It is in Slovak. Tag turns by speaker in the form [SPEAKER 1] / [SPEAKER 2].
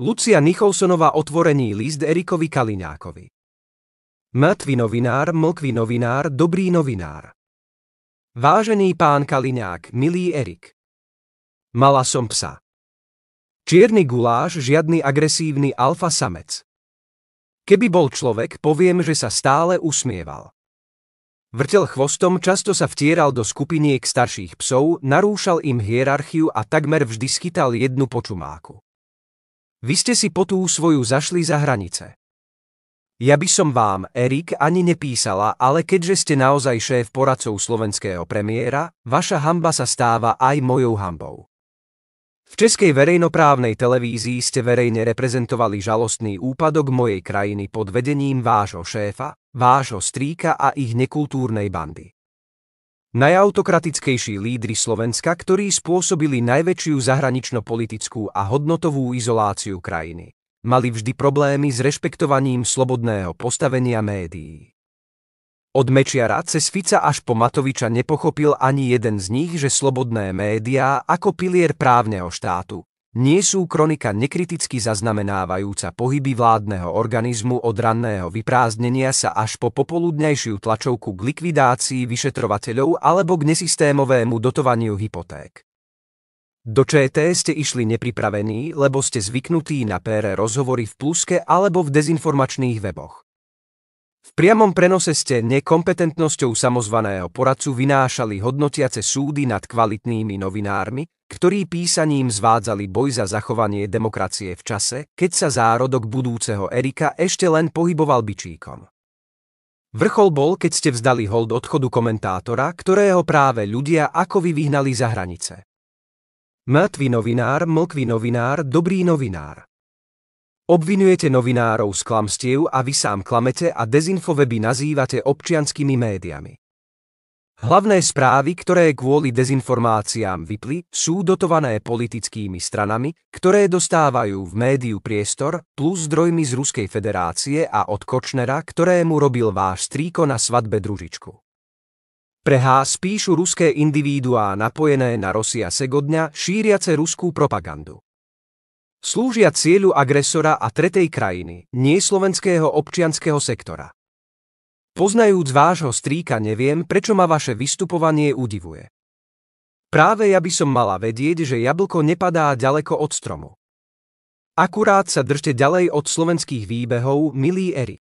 [SPEAKER 1] Lucia Nicholsonová otvorení list Erikovi Kaliňákovi. Mŕtvy novinár, mlkvý novinár, dobrý novinár. Vážený pán Kaliňák, milý Erik. Mala som psa. Čierny guláš, žiadny agresívny alfa samec. Keby bol človek, poviem, že sa stále usmieval. Vrtel chvostom, často sa vtieral do skupiniek starších psov, narúšal im hierarchiu a takmer vždy schytal jednu počumáku. Vy ste si po tú svoju zašli za hranice. Ja by som vám, Erik, ani nepísala, ale keďže ste naozaj šéf poradcov slovenského premiéra, vaša hamba sa stáva aj mojou hambou. V českej verejnoprávnej televízii ste verejne reprezentovali žalostný úpadok mojej krajiny pod vedením vášho šéfa, vášho strýka a ich nekultúrnej bandy. Najautokratickejší lídry Slovenska, ktorí spôsobili najväčšiu zahranično-politickú a hodnotovú izoláciu krajiny, mali vždy problémy s rešpektovaním slobodného postavenia médií. Od Mečiara cez Fica až po Matoviča nepochopil ani jeden z nich, že slobodné médiá ako pilier právneho štátu nie sú kronika nekriticky zaznamenávajúca pohyby vládneho organizmu od ranného vyprázdnenia sa až po popoludnejšiu tlačovku k likvidácii vyšetrovateľov alebo k nesystémovému dotovaniu hypoték. Do ČT ste išli nepripravení, lebo ste zvyknutí na PR rozhovory v pluske alebo v dezinformačných weboch. V priamom prenose ste nekompetentnosťou samozvaného poradcu vynášali hodnotiace súdy nad kvalitnými novinármi, ktorí písaním zvádzali boj za zachovanie demokracie v čase, keď sa zárodok budúceho Erika ešte len pohyboval bičíkom. Vrchol bol, keď ste vzdali hold odchodu komentátora, ktorého práve ľudia ako vy vyhnali za hranice. Mŕtvý novinár, mlkvý novinár, dobrý novinár. Obvinujete novinárov z klamstiev a vy sám klamete a dezinfoweby nazývate občianskými médiami. Hlavné správy, ktoré kvôli dezinformáciám vypli, sú dotované politickými stranami, ktoré dostávajú v médiu priestor, plus zdrojmi z Ruskej federácie a od Kočnera, ktorému robil váš strýko na svadbe družičku. Pre Hás píšu ruské individuá napojené na Rosia Segodňa šíriace ruskú propagandu. Slúžia cieľu agresora a tretej krajiny, nie slovenského občianského sektora. Poznajúc vášho strýka neviem, prečo ma vaše vystupovanie udivuje. Práve ja by som mala vedieť, že jablko nepadá ďaleko od stromu. Akurát sa držte ďalej od slovenských výbehov, milý Erik.